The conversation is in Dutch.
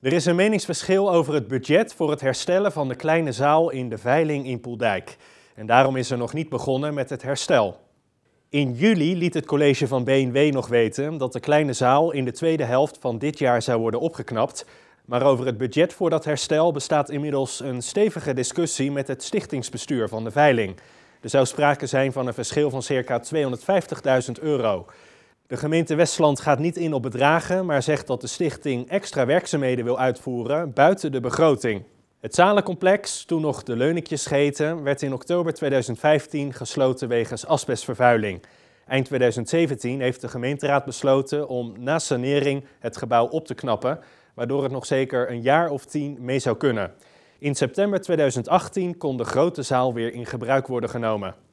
Er is een meningsverschil over het budget voor het herstellen van de kleine zaal in de veiling in Poeldijk. En daarom is er nog niet begonnen met het herstel. In juli liet het college van BNW nog weten dat de kleine zaal in de tweede helft van dit jaar zou worden opgeknapt. Maar over het budget voor dat herstel bestaat inmiddels een stevige discussie met het stichtingsbestuur van de veiling. Er zou sprake zijn van een verschil van circa 250.000 euro. De gemeente Westland gaat niet in op bedragen, maar zegt dat de stichting extra werkzaamheden wil uitvoeren buiten de begroting. Het zalencomplex, toen nog de Leunikjes scheten, werd in oktober 2015 gesloten wegens asbestvervuiling. Eind 2017 heeft de gemeenteraad besloten om na sanering het gebouw op te knappen, waardoor het nog zeker een jaar of tien mee zou kunnen. In september 2018 kon de grote zaal weer in gebruik worden genomen.